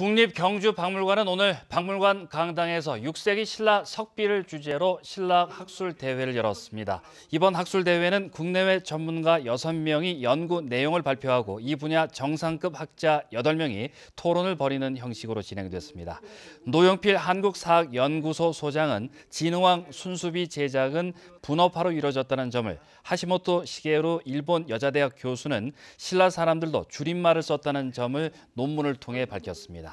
국립경주박물관은 오늘 박물관 강당에서 6세기 신라 석비를 주제로 신라 학술 대회를 열었습니다. 이번 학술 대회는 국내외 전문가 6명이 연구 내용을 발표하고 이 분야 정상급 학자 8명이 토론을 벌이는 형식으로 진행됐습니다. 노영필 한국사학연구소 소장은 진흥왕 순수비 제작은 분업화로 이루어졌다는 점을 하시모토 시게루 일본 여자대학 교수는 신라 사람들도 줄임말을 썼다는 점을 논문을 통해 밝혔습니다.